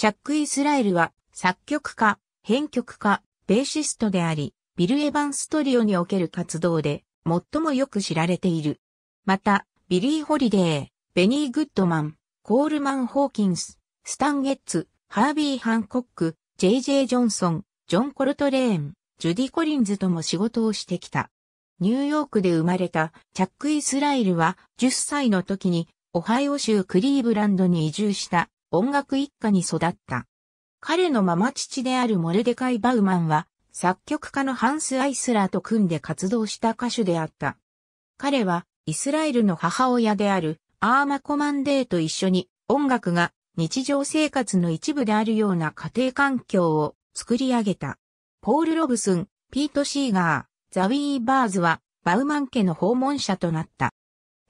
チャック・イスラエルは作曲家、編曲家、ベーシストであり、ビル・エヴァンストリオにおける活動で最もよく知られている。また、ビリー・ホリデー、ベニー・グッドマン、コールマン・ホーキンス、スタン・ゲッツ、ハービー・ハンコック、J.J. ジョンソン、ジョン・コルトレーン、ジュディ・コリンズとも仕事をしてきた。ニューヨークで生まれたチャック・イスラエルは10歳の時にオハイオ州クリーブランドに移住した音楽一家に育った。彼のママ父であるモルデカイ・バウマンは、作曲家のハンス・アイスラーと組んで活動した歌手であった。彼は、イスラエルの母親であるアーマ・コマンデーと一緒に音楽が日常生活の一部であるような家庭環境を作り上げた。ポール・ロブスン、ピート・シーガー、ザ・ウィー・バーズはバウマン家の訪問者となった。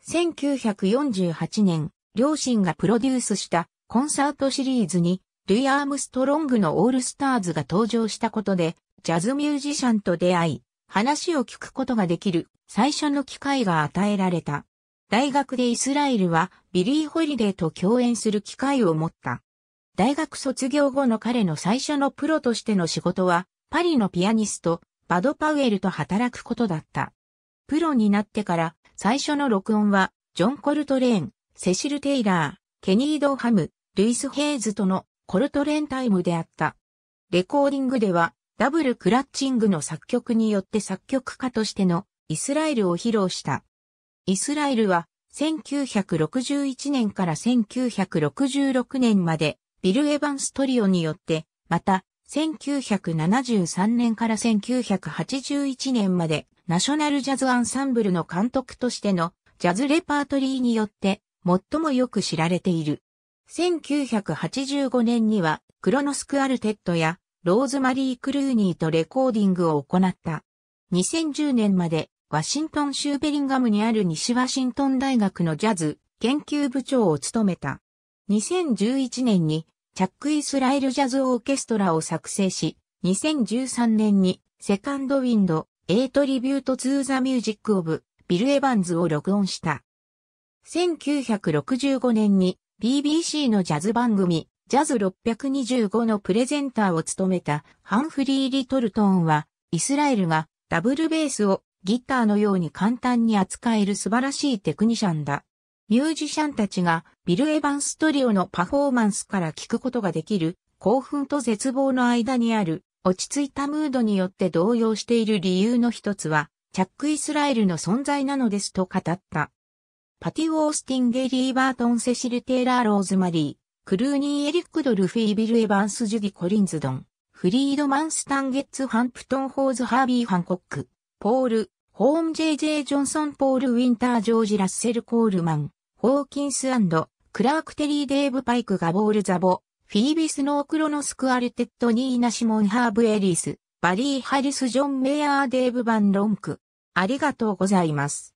1948年、両親がプロデュースしたコンサートシリーズに、ルイ・アームストロングのオールスターズが登場したことで、ジャズミュージシャンと出会い、話を聞くことができる最初の機会が与えられた。大学でイスラエルはビリー・ホリデーと共演する機会を持った。大学卒業後の彼の最初のプロとしての仕事は、パリのピアニスト、バド・パウエルと働くことだった。プロになってから最初の録音は、ジョン・コルトレーン、セシル・テイラー、ケニー・ドーハム、ルイス・ヘイズとのコルトレンタイムであった。レコーディングでは、ダブルクラッチングの作曲によって作曲家としてのイスラエルを披露した。イスラエルは1961年から1966年までビル・エヴァンストリオによって、また1973年から1981年までナショナルジャズアンサンブルの監督としてのジャズレパートリーによって最もよく知られている。1985年には、クロノスクアルテットや、ローズマリー・クルーニーとレコーディングを行った。2010年まで、ワシントン州ベリンガムにある西ワシントン大学のジャズ研究部長を務めた。2011年に、チャック・イスラエル・ジャズ・オーケストラを作成し、2013年に、セカンド・ウィンド、エイト・リビュート・ t ー・ザ・ミュージック・オブ、ビル・エヴァンズを録音した。1965年に BBC のジャズ番組、ジャズ625のプレゼンターを務めたハンフリー・リトルトーンは、イスラエルがダブルベースをギターのように簡単に扱える素晴らしいテクニシャンだ。ミュージシャンたちがビル・エヴァンストリオのパフォーマンスから聞くことができる興奮と絶望の間にある落ち着いたムードによって動揺している理由の一つは、チャック・イスラエルの存在なのですと語った。パティ・ウォースティン・ゲリー・バートン・セシル・テイラー・ローズ・マリー、クルーニー・エリック・ドルフィー・ビル・エヴァンス・ジュギ・コリンズドン、フリードマン・スタン・ゲッツ・ハンプトン・ホーズ・ハービー・ハンコック、ポール、ホーム・ジェイ・ジェイ・ジョンソン・ポール・ウィンター・ジョージ・ラッセル・コールマン、ホーキンス・クラーク・テリー・デーブ・パイク・ガボール・ザボ、フィービス・ノー・クロノス・クアルテット・ニーナ・シモン・ハーブ・エリス、バリー・ハリス・ジョン・メイヤー・デーブ・バン・ロンク。ありがとうございます。